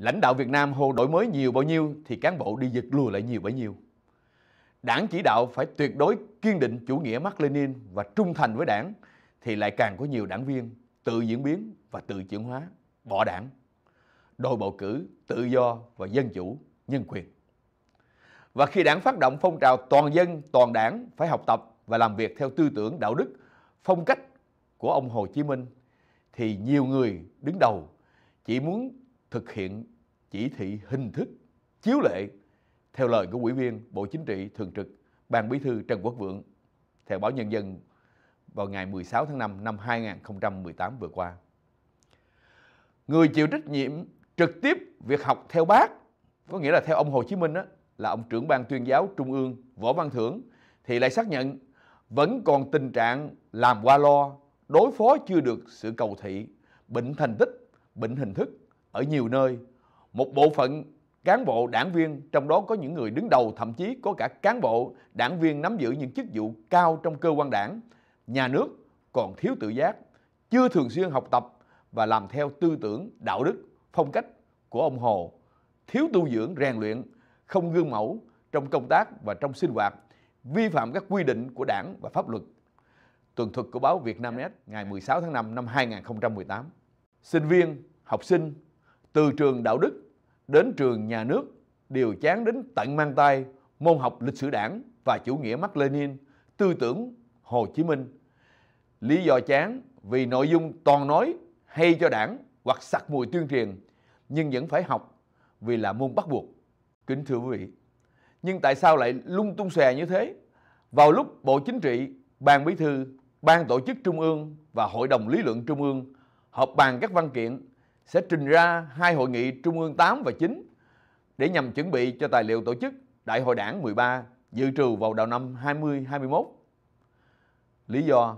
lãnh đạo Việt Nam hồ đổi mới nhiều bao nhiêu thì cán bộ đi giật lùa lại nhiều bấy nhiêu. Đảng chỉ đạo phải tuyệt đối kiên định chủ nghĩa Mác Lenin và trung thành với đảng thì lại càng có nhiều đảng viên tự diễn biến và tự chuyển hóa, bỏ đảng, Đội bầu cử, tự do và dân chủ, nhân quyền. Và khi đảng phát động phong trào toàn dân, toàn đảng phải học tập và làm việc theo tư tưởng đạo đức, phong cách của ông Hồ Chí Minh thì nhiều người đứng đầu chỉ muốn thực hiện chỉ thị hình thức chiếu lệ theo lời của Ủy viên Bộ Chính trị Thường trực Ban Bí thư Trần Quốc Vượng theo báo Nhân dân vào ngày 16 tháng 5 năm 2018 vừa qua. Người chịu trách nhiệm trực tiếp việc học theo bác, có nghĩa là theo ông Hồ Chí Minh đó, là ông trưởng ban tuyên giáo Trung ương Võ Văn Thưởng thì lại xác nhận vẫn còn tình trạng làm qua lo, đối phó chưa được sự cầu thị, bệnh thành tích, bệnh hình thức ở nhiều nơi, một bộ phận cán bộ đảng viên trong đó có những người đứng đầu thậm chí có cả cán bộ đảng viên nắm giữ những chức vụ cao trong cơ quan đảng, nhà nước còn thiếu tự giác, chưa thường xuyên học tập và làm theo tư tưởng, đạo đức, phong cách của ông Hồ, thiếu tu dưỡng rèn luyện, không gương mẫu trong công tác và trong sinh hoạt, vi phạm các quy định của đảng và pháp luật. Tuần thuật của báo Việt Nam Vietnamnet ngày 16 tháng 5 năm 2018. Sinh viên, học sinh từ trường đạo đức đến trường nhà nước đều chán đến tận mang tay môn học lịch sử đảng và chủ nghĩa Mác Lênin, tư tưởng Hồ Chí Minh. Lý do chán vì nội dung toàn nói hay cho đảng hoặc sặc mùi tuyên truyền nhưng vẫn phải học vì là môn bắt buộc. Kính thưa quý vị, nhưng tại sao lại lung tung xòe như thế? Vào lúc Bộ Chính trị, Ban Bí thư, Ban Tổ chức Trung ương và Hội đồng Lý luận Trung ương họp bàn các văn kiện sẽ trình ra hai hội nghị Trung ương 8 và 9 để nhằm chuẩn bị cho tài liệu tổ chức Đại hội đảng 13 dự trù vào đầu năm 2021. Lý do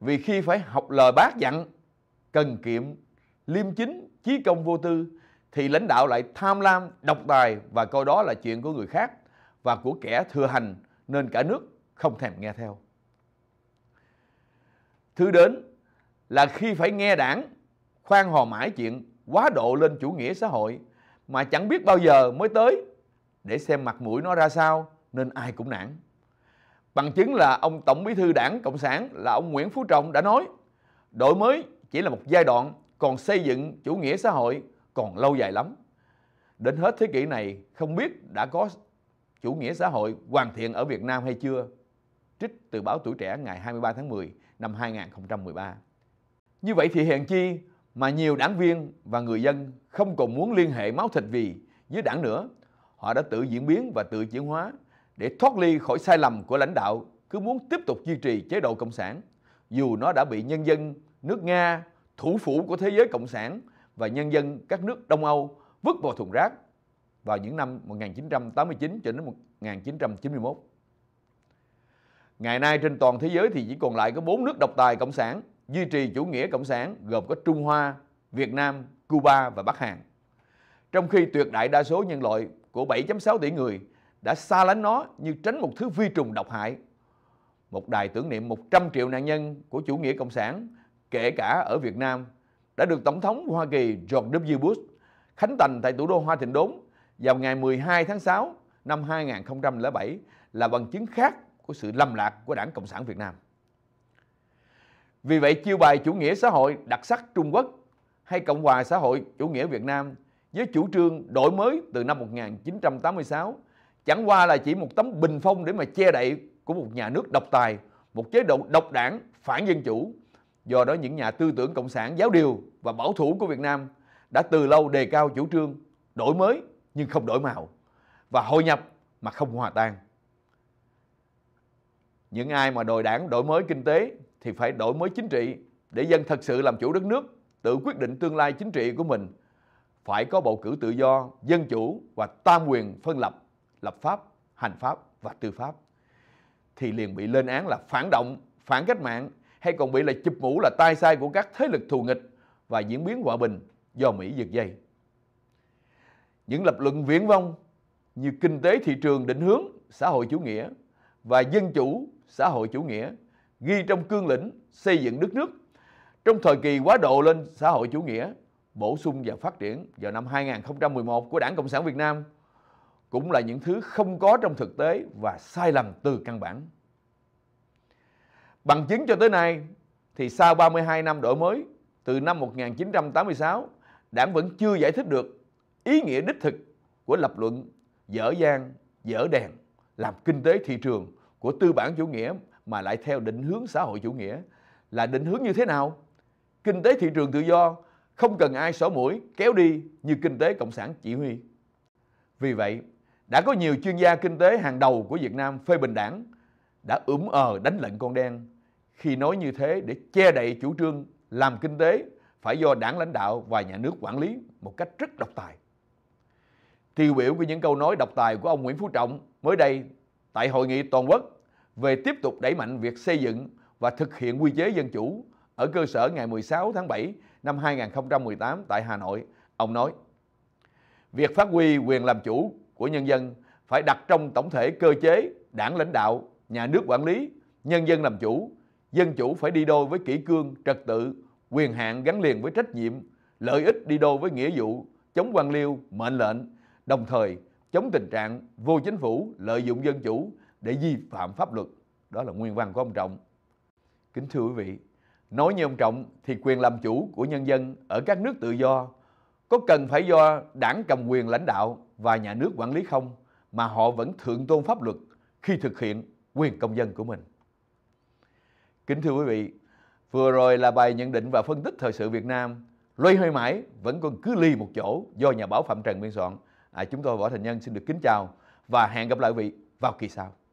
vì khi phải học lời bác dặn, cần kiệm, liêm chính, chí công vô tư thì lãnh đạo lại tham lam, độc tài và coi đó là chuyện của người khác và của kẻ thừa hành nên cả nước không thèm nghe theo. Thứ đến là khi phải nghe đảng khoan hò mãi chuyện quá độ lên chủ nghĩa xã hội mà chẳng biết bao giờ mới tới để xem mặt mũi nó ra sao nên ai cũng nản. Bằng chứng là ông Tổng Bí thư Đảng Cộng sản là ông Nguyễn Phú Trọng đã nói đổi mới chỉ là một giai đoạn còn xây dựng chủ nghĩa xã hội còn lâu dài lắm. Đến hết thế kỷ này không biết đã có chủ nghĩa xã hội hoàn thiện ở Việt Nam hay chưa? Trích từ báo Tuổi Trẻ ngày 23 tháng 10 năm 2013. Như vậy thì hiện chi mà nhiều đảng viên và người dân không còn muốn liên hệ máu thịt vì với đảng nữa. Họ đã tự diễn biến và tự chuyển hóa để thoát ly khỏi sai lầm của lãnh đạo cứ muốn tiếp tục duy trì chế độ Cộng sản, dù nó đã bị nhân dân nước Nga, thủ phủ của thế giới Cộng sản và nhân dân các nước Đông Âu vứt vào thùng rác vào những năm 1989 cho đến 1991. Ngày nay trên toàn thế giới thì chỉ còn lại có bốn nước độc tài Cộng sản duy trì chủ nghĩa cộng sản gồm có Trung Hoa, Việt Nam, Cuba và Bắc Hàn. Trong khi tuyệt đại đa số nhân loại của 7.6 tỷ người đã xa lánh nó như tránh một thứ vi trùng độc hại. Một đài tưởng niệm 100 triệu nạn nhân của chủ nghĩa cộng sản, kể cả ở Việt Nam, đã được Tổng thống Hoa Kỳ George W. Bush khánh thành tại thủ đô Hoa Thịnh Đốn vào ngày 12 tháng 6 năm 2007 là bằng chứng khác của sự lầm lạc của Đảng Cộng sản Việt Nam. Vì vậy chiêu bài chủ nghĩa xã hội đặc sắc Trung Quốc hay Cộng hòa xã hội chủ nghĩa Việt Nam với chủ trương đổi mới từ năm 1986 chẳng qua là chỉ một tấm bình phong để mà che đậy của một nhà nước độc tài, một chế độ độc đảng, phản dân chủ. Do đó những nhà tư tưởng cộng sản giáo điều và bảo thủ của Việt Nam đã từ lâu đề cao chủ trương đổi mới nhưng không đổi màu và hội nhập mà không hòa tan. Những ai mà đòi đảng đổi mới kinh tế thì phải đổi mới chính trị để dân thật sự làm chủ đất nước, tự quyết định tương lai chính trị của mình. Phải có bầu cử tự do, dân chủ và tam quyền phân lập, lập pháp, hành pháp và tư pháp. Thì liền bị lên án là phản động, phản cách mạng hay còn bị là chụp mũ là tai sai của các thế lực thù nghịch và diễn biến hòa bình do Mỹ giật dây. Những lập luận viễn vông như kinh tế thị trường định hướng xã hội chủ nghĩa và dân chủ xã hội chủ nghĩa ghi trong cương lĩnh xây dựng đất nước trong thời kỳ quá độ lên xã hội chủ nghĩa bổ sung và phát triển vào năm 2011 của Đảng Cộng sản Việt Nam cũng là những thứ không có trong thực tế và sai lầm từ căn bản. Bằng chứng cho tới nay thì sau 32 năm đổi mới từ năm 1986 Đảng vẫn chưa giải thích được ý nghĩa đích thực của lập luận dở dang, dở đèn làm kinh tế thị trường của tư bản chủ nghĩa mà lại theo định hướng xã hội chủ nghĩa là định hướng như thế nào kinh tế thị trường tự do không cần ai xỏ mũi kéo đi như kinh tế cộng sản chỉ huy vì vậy đã có nhiều chuyên gia kinh tế hàng đầu của Việt Nam phê bình đảng đã ửm ờ đánh lận con đen khi nói như thế để che đậy chủ trương làm kinh tế phải do đảng lãnh đạo và nhà nước quản lý một cách rất độc tài. Tiêu biểu của những câu nói độc tài của ông Nguyễn Phú Trọng mới đây tại hội nghị toàn quốc về tiếp tục đẩy mạnh việc xây dựng và thực hiện quy chế dân chủ ở cơ sở ngày 16 tháng 7 năm 2018 tại Hà Nội, ông nói: Việc phát huy quyền làm chủ của nhân dân phải đặt trong tổng thể cơ chế đảng lãnh đạo, nhà nước quản lý, nhân dân làm chủ, dân chủ phải đi đôi với kỷ cương, trật tự, quyền hạn gắn liền với trách nhiệm, lợi ích đi đôi với nghĩa vụ, chống quan liêu, mệnh lệnh, đồng thời chống tình trạng vô chính phủ lợi dụng dân chủ để vi phạm pháp luật. Đó là nguyên văn của ông Trọng. Kính thưa quý vị, nói như ông Trọng thì quyền làm chủ của nhân dân ở các nước tự do có cần phải do đảng cầm quyền lãnh đạo và nhà nước quản lý không mà họ vẫn thượng tôn pháp luật khi thực hiện quyền công dân của mình. Kính thưa quý vị, vừa rồi là bài nhận định và phân tích thời sự Việt Nam lôi hơi mãi vẫn còn cứ ly một chỗ do nhà báo Phạm Trần biên soạn. À, chúng tôi Võ Thành Nhân xin được kính chào và hẹn gặp lại quý vị vào kỳ sau.